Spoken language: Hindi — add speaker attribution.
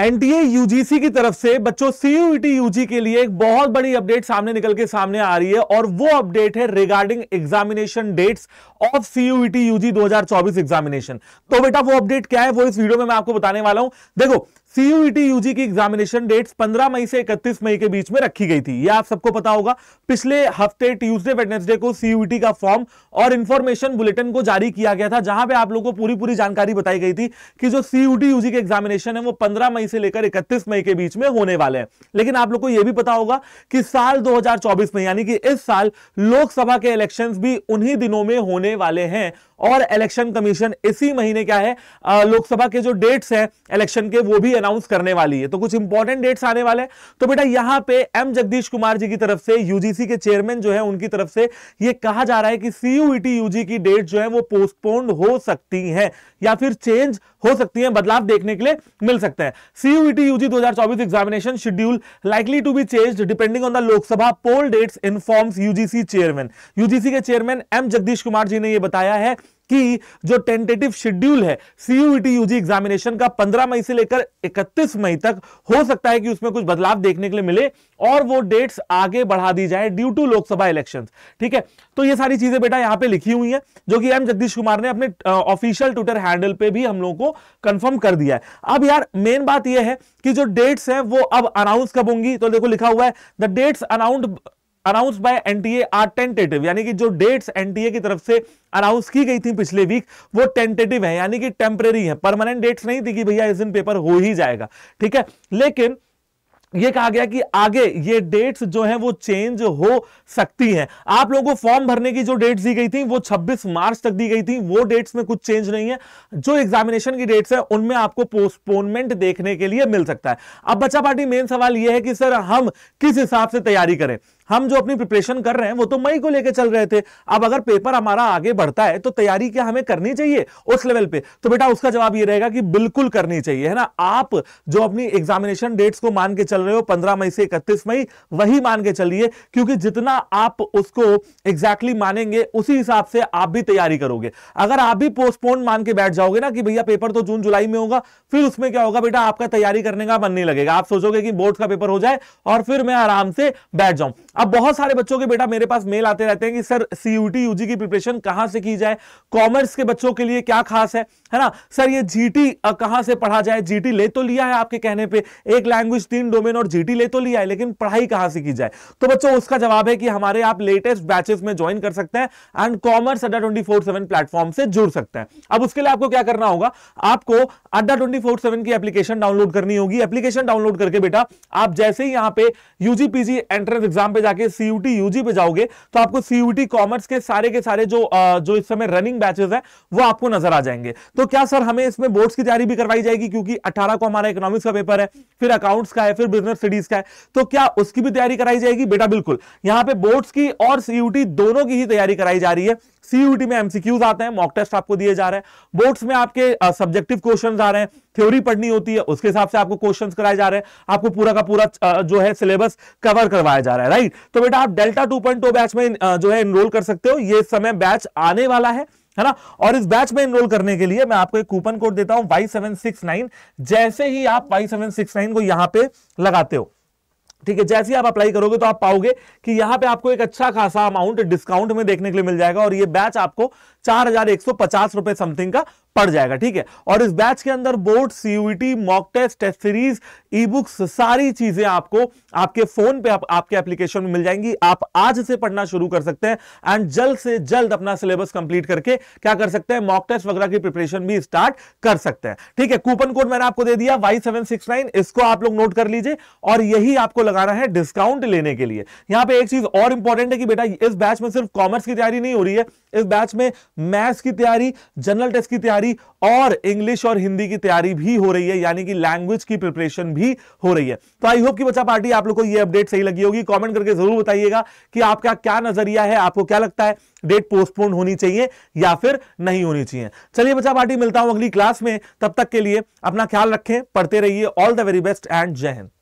Speaker 1: एनटीए यूजीसी की तरफ से बच्चों सीयूईटी यूजी e के लिए एक बहुत बड़ी अपडेट सामने निकल के सामने आ रही है और वो अपडेट है regarding examination dates of CUET UG 2024 examination तो बेटा वो अपडेट क्या है वो इस वीडियो में मैं आपको बताने वाला हूं देखो सीयूईटी यूजी e की एग्जामिनेशन डेट्स 15 मई से 31 मई के बीच में रखी गई थी ये आप सबको पता होगा पिछले हफ्ते ट्यूसडे वेडनेसडे को सीयूईटी e का फॉर्म और इन्फॉर्मेशन बुलेटिन को जारी किया गया था जहां पे आप लोगों को पूरी पूरी जानकारी बताई गई थी कि जो सीयूटी यूजी e के एग्जामिनेशन है वो पंद्रह मई से लेकर इकतीस मई के बीच में होने वाले हैं लेकिन आप लोग को यह भी पता होगा कि साल दो में यानी कि इस साल लोकसभा के इलेक्शन भी उन्हीं दिनों में होने वाले हैं और इलेक्शन कमीशन इसी महीने क्या है लोकसभा के जो डेट्स हैं इलेक्शन के वो भी अनाउंस करने वाली है तो कुछ इंपॉर्टेंट डेट्स आने वाले तो बेटा यहां पे एम जगदीश कुमार जी की तरफ से यूजीसी के चेयरमैन जो है उनकी तरफ से ये कहा जा रहा है कि सीयूईटी यूजी e की डेट जो है वो पोस्टपोन्ड हो सकती है या फिर चेंज हो सकती है बदलाव देखने के लिए मिल सकता है सीयूईटी यूजी चौबीस examination schedule likely to be change depending on the Lok Sabha poll dates from UGC chairman UGC के चेयरमैन एम जगदीश कुमार जी ने यह बताया है कि जो टेंटेटिव शेड्यूल है सीयूटी यूजी एग्जामिनेशन का 15 मई से लेकर 31 मई तक हो सकता है कि उसमें कुछ बदलाव देखने के लिए मिले और वो डेट्स आगे बढ़ा दी जाए ड्यू टू लोकसभा इलेक्शंस ठीक है तो ये सारी चीजें बेटा यहां पे लिखी हुई है जो कि एम जगदीश कुमार ने अपने ऑफिशियल ट्विटर हैंडल पर भी हम लोगों को कंफर्म कर दिया है अब यार मेन बात यह है कि जो डेट्स है वो अब अनाउंस कब होंगी तो देखो लिखा हुआ है the dates announce announce by NTA are tentative यानी कि जो डेट्स एनटीए की तरफ से अनाउंस की गई थी पिछले वीक वो टेंटेटिव है यानी कि टेम्परेरी है परमानेंट डेट्स नहीं थी कि भैया इस दिन पेपर हो ही जाएगा ठीक है लेकिन ये कहा गया कि आगे ये डेट्स जो हैं वो चेंज हो सकती हैं आप लोगों को फॉर्म भरने की जो डेट्स दी गई थी वो 26 मार्च तक दी गई थी वो डेट्स में कुछ चेंज नहीं है जो एग्जामिनेशन की डेट्स है उनमें आपको पोस्टपोनमेंट देखने के लिए मिल सकता है अब बच्चा पार्टी मेन सवाल ये है कि सर हम किस हिसाब से तैयारी करें हम जो अपनी प्रिपरेशन कर रहे हैं वो तो मई को लेके चल रहे थे अब अगर पेपर हमारा आगे बढ़ता है तो तैयारी क्या हमें करनी चाहिए उस लेवल पे तो बेटा उसका जवाब ये रहेगा कि बिल्कुल करनी चाहिए है ना आप जो अपनी एग्जामिनेशन डेट्स को मान के चल रहे हो पंद्रह मई से इकतीस मई वही मान के चलिए क्योंकि जितना आप उसको एग्जैक्टली exactly मानेंगे उसी हिसाब से आप भी तैयारी करोगे अगर आप भी पोस्टपोन मान के बैठ जाओगे ना कि भैया पेपर तो जून जुलाई में होगा फिर उसमें क्या होगा बेटा आपका तैयारी करने का मन नहीं लगेगा आप सोचोगे कि बोर्ड का पेपर हो जाए और फिर मैं आराम से बैठ जाऊं अब बहुत सारे बच्चों के बेटा मेरे पास मेल आते रहते हैं कि सर सीयूटी यूजी की प्रिपरेशन कहां से की जाए कॉमर्स के बच्चों के लिए क्या खास है है ना सर ये जीटी कहां से पढ़ा जाए जीटी ले तो लिया है आपके कहने पे एक लैंग्वेज तीन डोमेन और जीटी ले तो लिया है लेकिन पढ़ाई कहां से की जाए तो बच्चों उसका जवाब है कि हमारे आप लेटेस्ट बैचेस में ज्वाइन कर सकते हैं and commerce Adda twenty four seven platform से जुड़ सकते हैं अब उसके लिए आपको क्या करना होगा आपको अड्डा ट्वेंटी फोर सेवन की एप्लीकेशन डाउनलोड करनी होगी एप्लीकेशन डाउनलोड करके बेटा आप जैसे ही यहां पे यूजीपीजी एंट्रेंस एग्जाम पे जाके सीयूटी यूजी पे जाओगे तो आपको सीयूटी कॉमर्स के सारे के सारे जो जो इस समय रनिंग बैचेस है वो आपको नजर आ जाएंगे तो क्या सर हमें इसमें बोर्ड्स की तैयारी भी करवाई जाएगी क्योंकि अठारह को हमारा इकोनॉमिक्स का पेपर है फिर अकाउंट्स का है फिर बिजनेस स्टडीज का है तो क्या उसकी भी तैयारी कराई जाएगी बेटा बिल्कुल यहाँ पे बोर्ड्स की और सीयूटी दोनों की ही तैयारी कराई जा रही है सीयूटी में एमसीक्यूज आते हैं मॉक टेस्ट आपको दिए जा रहे हैं बोर्ड्स में आपके सब्जेक्टिव क्वेश्चंस आ रहे हैं थ्योरी पढ़नी होती है उसके हिसाब से आपको क्वेश्चंस कराए जा रहे हैं आपको पूरा का पूरा जो है सिलेबस कवर करवाया जा रहा है राइट तो बेटा आप डेल्टा 2.0 बैच में जो है एनरोल कर सकते हो ये समय बैच आने वाला है है ना और इस बैच में एनरोल करने के लिए मैं आपको एक कूपन कोड देता हूं वाई सेवन सिक्स नाइन जैसे ही आप वाई सेवन सिक्स नाइन को यहां पे लगाते हो ठीक है जैसे ही आप अप्लाई करोगे तो आप पाओगे कि यहां पे आपको एक अच्छा खासा अमाउंट डिस्काउंट में देखने के लिए मिल जाएगा और ये बैच आपको चार हजार एक सौ पचास रुपए समथिंग का पड़ जाएगा ठीक है और इस बैच के अंदर board CUET mock test test series e books सारी चीजें आपको आपके फोन पे आप, आपके एप्लीकेशन में मिल जाएंगी आप आज से पढ़ना शुरू कर सकते हैं एंड जल्द से जल्द अपना सिलेबस कंप्लीट करके क्या कर सकते हैं मॉक टेस्ट वगैरह की प्रिपरेशन भी स्टार्ट कर सकते हैं ठीक है कूपन कोड मैंने आपको दे दिया वाई इसको आप लोग नोट कर लीजिए और यही आपको लगाना है डिस्काउंट लेने के लिए यहां पर एक चीज और इंपॉर्टेंट है कि बेटा इस बैच में सिर्फ कॉमर्स की तैयारी नहीं हो रही है इस बैच में मैथ्स की तैयारी जनरल टेस्ट की तैयारी और इंग्लिश और हिंदी की तैयारी भी हो रही है यानी कि लैंग्वेज की प्रिपरेशन भी हो रही है तो आई होप कि बच्चा पार्टी आप लोग को ये अपडेट सही लगी होगी कॉमेंट करके जरूर बताइएगा कि आपका क्या नजरिया है आपको क्या लगता है डेट पोस्टपोन होनी चाहिए या फिर नहीं होनी चाहिए चलिए बच्चा पार्टी मिलता हूं अगली क्लास में तब तक के लिए अपना ख्याल रखें पढ़ते रहिए all the very best and जय हिंद